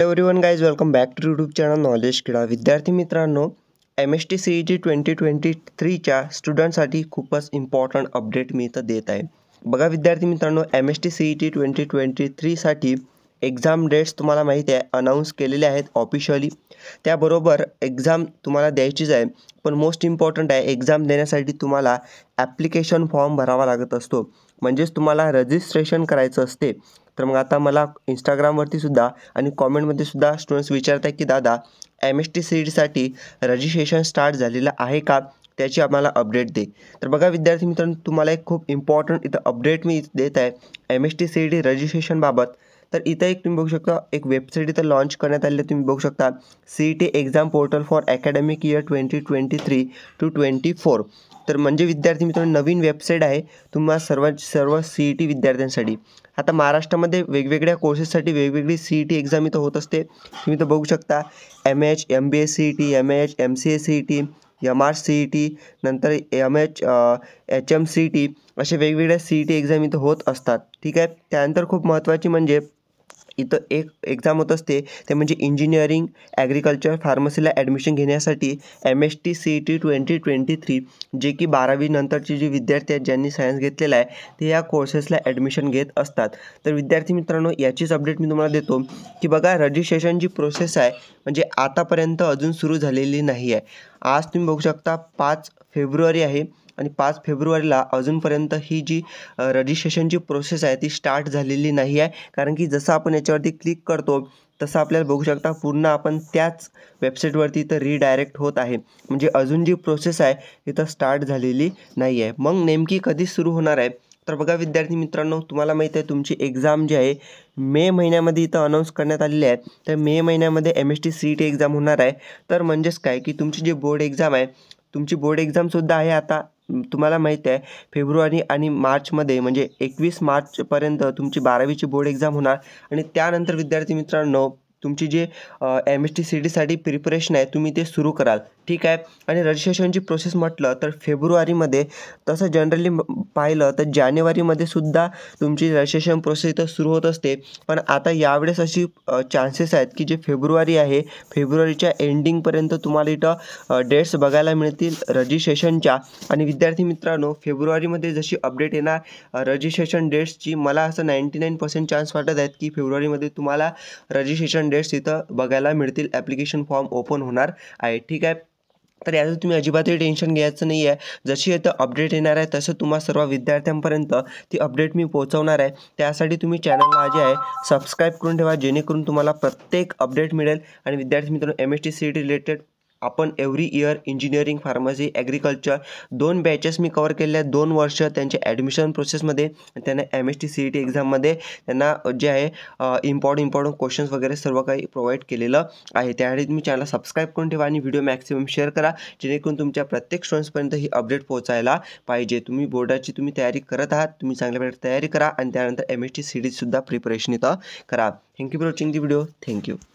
hello every one guys welcome back to YouTube channel knowledge खेळा विद्यार्थी मित्रांनो M S T C E G twenty twenty थ्रीच्या स्टुडंटसाठी खूपच इम्पॉर्टंट अपडेट मी इथं देत आहे बघा विद्यार्थी मित्रांनो M S T C E G twenty twenty थ्रीसाठी एक्झाम डेट्स तुम्हाला माहिती आहे अनाऊन्स केलेले आहेत ऑफिशियली त्याबरोबर एक्झाम तुम्हाला द्यायचीच आहे पण मोस्ट इम्पॉर्टंट आहे एक्झाम देण्यासाठी तुम्हाला ॲप्लिकेशन फॉर्म भरावा लागत असतो म्हणजेच तुम्हाला रजिस्ट्रेशन करायचं असते तर मग आता मला इंस्टाग्रामवरतीसुद्धा आणि कॉमेंटमध्ये सुद्धा स्टुडंट्स विचारत की दादा एम एस टी सी डीसाठी e रजिस्ट्रेशन स्टार्ट झालेलं आहे का त्याची आम्हाला अपडेट दे तर बघा विद्यार्थी मित्रांनो तुम्हाला एक खूप इम्पॉर्टंट इथं अपडेट मी देत आहे M S T C D e रजिस्ट्रेशनबाबत तर इथं एक तुम्ही बघू शकता एक वेबसाईट इथं लॉन्च करण्यात आलेली तुम्ही बघू शकता C E T exam portal for academic year twenty twenty three to twenty four तर म्हणजे विद्यार्थी मित्रांनो नवीन वेबसाईट आहे तुम्हा सर्व सर्व सी ई टी विद्यार्थ्यांसाठी आता महाराष्ट्रामध्ये वेगवेगळ्या कोर्सेससाठी वेगवेगळी सी ई टी एक्झाम इथं होत असते तुम्ही तर बघू शकता M H M B S C E T M H M C S C E T M R C E T नंतर M H H M C E T असे वेगवेगळ्या सी ई टी एक्झाम इथं होत असतात ठीक आहे त्यानंतर खूप महत्त्वाची म्हणजे इथं एक एक्झाम होत असते ते म्हणजे इंजिनिअरिंग ॲग्रिकल्चर फार्मसीला ॲडमिशन घेण्यासाठी M S T C T twenty twenty three जे की बारावी नंतरचे जे विद्यार्थी आहेत ज्यांनी सायन्स घेतलेला आहे ते या कोर्सेसला ॲडमिशन घेत असतात तर विद्यार्थी मित्रांनो याचीच अपडेट मी तुम्हाला देतो की बघा रजिस्ट्रेशन जी प्रोसेस आहे म्हणजे आतापर्यंत अजून सुरू झालेली नाही आहे आज तुम्ही बघू शकता पाच फेब्रुवारी आहे आणि पाच फेब्रुवारीला अजूनपर्यंत ही जी रजिस्ट्रेशनची प्रोसेस आहे ती स्टार्ट झालेली नाही आहे कारण की जसं आपण याच्यावरती क्लिक करतो तसं आपल्याला बघू शकता पूर्ण आपण त्याच वेबसाईटवरती इथं रिडायरेक्ट होत आहे म्हणजे अजून जी प्रोसेस आहे ती स्टार्ट झालेली नाही आहे मग नेमकी कधी सुरू होणार आहे तर बघा विद्यार्थी मित्रांनो तुम्हाला माहिती आहे तुमची एक्झाम जी आहे मे महिन्यामध्ये इथं अनाऊन्स करण्यात आलेली आहे तर मे महिन्यामध्ये M S T C T exam होणार आहे तर म्हणजेच काय की तुमची जी बोर्ड एक्झाम आहे तुमची बोर्ड एक्झामसुद्धा आहे आता तुम्हाला माहीत आहे फेब्रुवारी आणि मार्चमध्ये म्हणजे एकवीस मार्चपर्यंत तुमची बारावीची बोर्ड एक्झाम होणार आणि त्यानंतर विद्यार्थी मित्रांनो तुमची जे एम एस टी सी डीसाठी प्रिपरेशन आहे तुम्ही ते सुरू कराल ठीक आहे आणि रजिस्ट्रेशनची प्रोसेस म्हटलं तर फेब्रुवारीमध्ये तसं जनरली पाहिलं तर जानेवारीमध्ये सुद्धा तुमची रजिस्ट्रेशन प्रोसेस इथं सुरू होत असते पण आता यावेळेस अशी चान्सेस आहेत की जे फेब्रुवारी आहे फेब्रुवारीच्या एंडिंगपर्यंत तुम्हाला इथं डेट्स बघायला मिळतील रजिस्ट्रेशनच्या आणि विद्यार्थी मित्रांनो फेब्रुवारीमध्ये जशी अपडेट येणार रजिस्ट्रेशन डेट्सची मला असं नाईंटी नाईन पर्सेंट चान्स वाटत आहेत की फेब्रुवारीमध्ये तुम्हाला रजिस्ट्रेशन डेट्स इथं बघायला मिळतील ॲप्लिकेशन फॉर्म ओपन होणार आहे ठीक आहे तर याचं तुम्ही अजिबातही टेन्शन घ्यायचं नाही आहे जशी इथं अपडेट येणार आहे तसं तुम्हा सर्व विद्यार्थ्यांपर्यंत ती अपडेट मी पोहोचवणार आहे त्यासाठी तुम्ही चॅनलला जे आहे सबस्क्राईब करून ठेवा जेणेकरून तुम्हाला प्रत्येक अपडेट मिळेल आणि विद्यार्थी मित्रांनो M S T C related आपण every year engineering pharmacy agriculture दोन बॅचेस मी कवर केलेल्या आहेत दोन वर्ष त्यांच्या ॲडमिशन प्रोसेसमध्ये त्यांना M S T C E T एक्झाममध्ये त्यांना जे आहे इम्पॉर्टंट इम्पॉर्टंट क्वेश्चन्स वगैरे सर्व काही प्रोव्हाइड केलेलं आहे त्यासाठी तुम्ही चॅनल सबस्क्राईब करून ठेवा आणि व्हिडिओ मॅक्सिमम शेअर करा जेणेकरून तुमच्या प्रत्येक स्टुडंट्सपर्यंत ही अपडेट पोहोचायला पाहिजे तुम्ही बोर्डाची तुम्ही तयारी करत आहात तुम्ही चांगल्या प्रकारे तयारी करा आणि त्यानंतर एम एस टी सी टीसुद्धा प्रिपरेशन इथं करा thank you for watching the video thank you